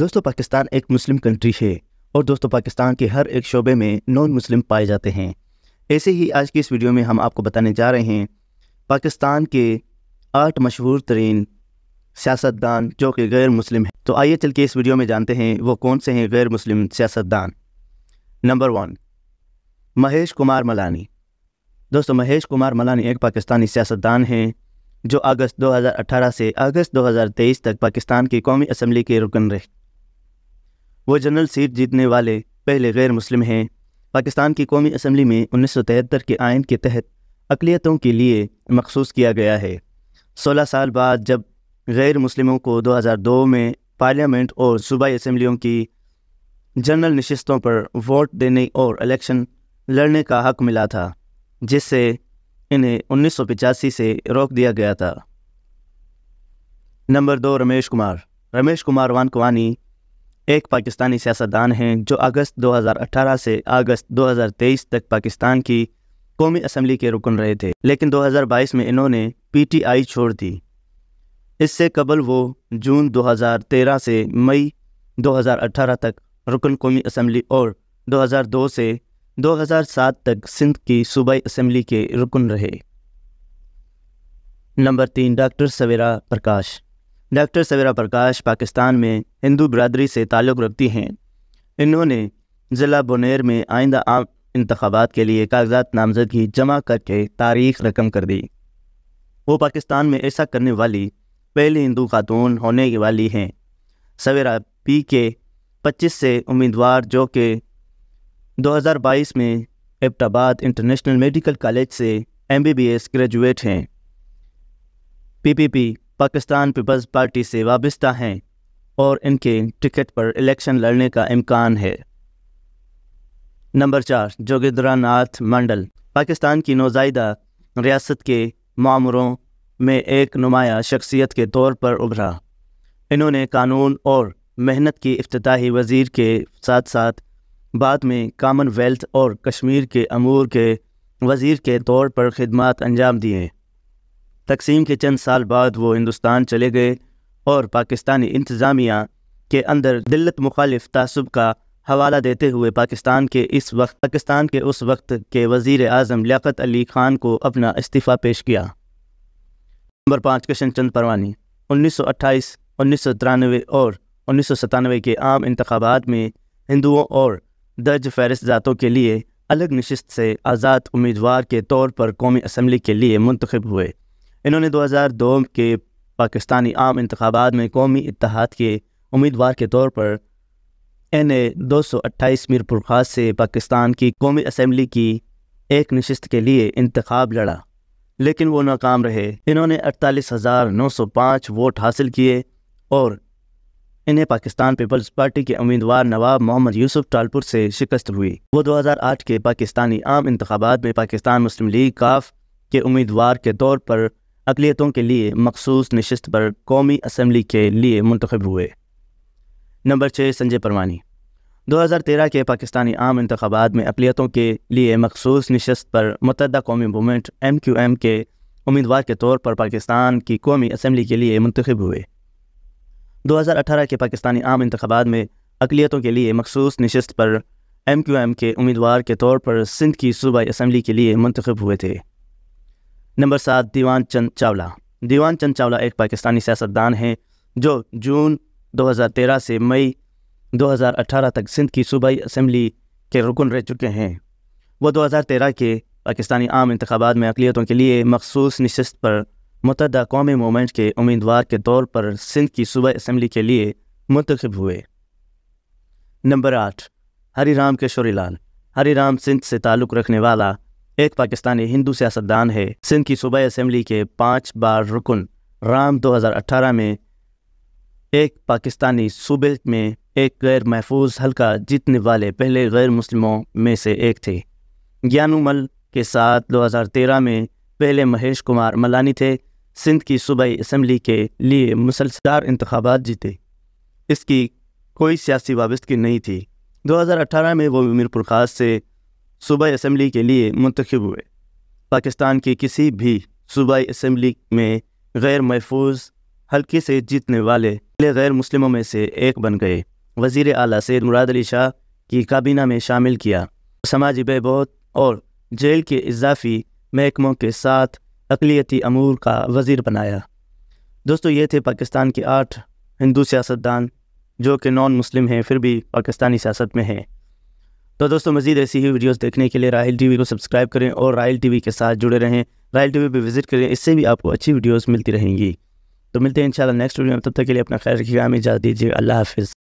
दोस्तों पाकिस्तान एक Muslim country है और दोस्तों पाकिस्तान के हर एक शोबे में नॉन मुस्लिम पाए जाते हैं ऐसे ही आज की इस वीडियो में हम आपको बताने जा रहे हैं पाकिस्तान के आठ मशहूर तरीन सियासतदान जो कि गैर मुस्लिम हैं तो आइए चल के इस वीडियो में जानते हैं वो कौन से हैं गैर मुस्लिम सियासतदान नंबर वन महेश कुमार मलानी दोस्तों महेश कुमार मलानी एक पाकिस्तानी सियासतदान हैं जो अगस्त 2018 से अगस्त 2023 तक पाकिस्तान की कौमी असम्बली के रुकन रहे वो जनरल सीट जीतने वाले पहले गैर मुस्लिम हैं पाकिस्तान की कौमी असम्बली में उन्नीस सौ तिहत्तर के आयन के तहत अकलीतों के लिए मखसूस किया गया है सोलह साल बाद जब गैर मुस्लिमों को दो हज़ार दो में पार्लियामेंट और सूबाई असम्बलियों की जनरल नशस्तों पर वोट देने और इलेक्शन लड़ने का हक मिला था जिससे इन्हें उन्नीस से रोक दिया गया था नंबर दो रमेश कुमार रमेश कुमार वानकवानी एक पाकिस्तानी सियासतदान हैं जो अगस्त 2018 से अगस्त 2023 तक पाकिस्तान की कौमी असम्बली के रुकन रहे थे लेकिन 2022 में इन्होंने पीटीआई छोड़ दी इससे कबल वो जून 2013 से मई 2018 तक रुकन कौमी असम्बली और 2002 से 2007 तक सिंध की सूबाई असम्बली के रुकन रहे नंबर तीन डॉक्टर सवेरा प्रकाश डॉक्टर सवेरा प्रकाश पाकिस्तान में हिंदू बरदरी से ताल्लुक़ रखती हैं इन्होंने ज़िला बुनेर में आइंदा आम इंतबात के लिए कागजात नामजदगी जमा करके तारीख रकम कर दी वो पाकिस्तान में ऐसा करने वाली पहली हिंदू खातून होने वाली हैं सवेरा पी के पच्चीस से उम्मीदवार जो कि 2022 में एबटाबाद इंटरनेशनल मेडिकल कॉलेज से एमबीबीएस ग्रेजुएट हैं पीपीपी पाकिस्तान पीपल्स पार्टी से वाबस्ता हैं और इनके टिकट पर इलेक्शन लड़ने का इम्कान है नंबर चार नाथ मंडल पाकिस्तान की नौजायदा रियासत के मामरों में एक नुमाया शख्सियत के तौर पर उभरा इन्होंने कानून और मेहनत की अफ्ताही वजीर के साथ साथ बाद में कामनवेल्थ और कश्मीर के अमूर के वजीर के तौर पर खदमात अंजाम दिए तकसीम के चंद साल बाद वो हिंदुस्तान चले गए और पाकिस्तानी इंतज़ामिया के अंदर दिल्लत मुखालिफ तसब का हवाला देते हुए पाकिस्तान के इस वक्त पाकिस्तान के उस वक्त के वज़ी अजम लियात अली ख़ान को अपना इस्तीफ़ा पेश किया नंबर पाँच कृष्ण चंद परवानी उन्नीस सौ अट्ठाईस उन्नीस सौ तिरानवे और उन्नीस सौ सतानवे के आम इंतबात में हिंदुओं और दर्ज फहरिस्त ज़ातों के लिए अलग नशस्त से आज़ाद उम्मीदवार के तौर पर कौमी असम्बली के लिए मंतखब हुए इन्होंने 2002 के पाकिस्तानी आम इंतबात में कौमी इतिहाद के उम्मीदवार के तौर पर एन ए दो सौ अट्ठाईस मीरपुर खास से पाकिस्तान की कौमी असम्बली की एक नशस्त के लिए इंतखब लड़ा लेकिन वो नाकाम रहे इन्होंने अड़तालीस हज़ार नौ सौ पाँच वोट हासिल किए और इन्हें पाकिस्तान पीपल्स पार्टी के उम्मीदवार नवाब मोहम्मद यूसुफ टालपुर से शिकस्त हुई वो 2008 के पाकिस्तानी आम इंतबात में पाकिस्तान मुस्लिम लीग काफ के उम्मीदवार के तौर पर अकलीतों के लिए मखसूस नशस्त पर कौमी असम्बली के लिए मंतखब हुए नंबर छः संजय परमानी 2013 के पाकिस्तानी आम इंतबात में अकलीतों के लिए मखसूस नशस्त पर मतदा कौमी मूवमेंट एम क्यू एम के उम्मीदवार के तौर पर पाकिस्तान की कौमी असम्बली के लिए मंतखब हुए 2018 के पाकिस्तानी आम इंतबात में अकलीतों के लिए मखसूस नशस्त पर एम क्यू एम के उम्मीदवार के तौर पर सिंध की सूबाई असम्बली के लिए मंतखब हुए थे नंबर सात दीवान चंद चावला दीवान चंद चावला एक पाकिस्तानी सियासतदान हैं जो जून 2013 से मई 2018 तक सिंध की सूबाई असम्बली के रुकन रह चुके हैं वो 2013 के पाकिस्तानी आम इंतबात में अकलीतों के लिए मखसूस नशस्त पर मतदा कौमी मूवमेंट के उम्मीदवार के तौर पर सिंध की सूबाई असम्बली के लिए मंतखब हुए नंबर आठ हरी राम किशोरी लाल हरी राम सिंध से ताल्लुक़ रखने वाला एक पाकिस्तानी हिंदू सियासतदान है सिंध की सूबा असम्बली के पाँच बार रुकन राम 2018 में एक पाकिस्तानी सूबे में एक गैर महफूज हल्का जीतने वाले पहले गैर मुस्लिमों में से एक थे ज्ञानुमल के साथ 2013 में पहले महेश कुमार मलानी थे सिंध की सूबाई असम्बली के लिए मुसलसार इंतबात जीते इसकी कोई सियासी वाबस्तगी नहीं थी 2018 में वो मीरपुर खास से सूबाई असम्बली के लिए मंतखब हुए पाकिस्तान की किसी भी सूबाई असम्बली में गैर महफूज हल्के से जीतने वाले पहले गैर मुस्लिमों में से एक बन गए वज़ी अली सैद मुराद अली शाह की काबीना में शामिल किया समाजी बेबौत और जेल के इजाफी महकमों के साथ अकलीती अमूर का वज़ीर बनाया दोस्तों ये थे पाकिस्तान के आठ हिंदू सियासतदान जो कि नॉन मुस्लिम हैं फिर भी पाकिस्तानी सियासत में हैं तो दोस्तों मजीद ऐसी ही वीडियोस देखने के लिए राहल टीवी को सब्सक्राइब करें और राहल टीवी के साथ जुड़े रहें राहल टीवी पर विजिट करें इससे भी आपको अच्छी वीडियोस मिलती रहेंगी तो मिलते हैं इंशाल्लाह नेक्स्ट वीडियो में तब तक के लिए अपना ख्याल रखिएगा हमें इजाज़ दीजिए अल्लाह हाफिज़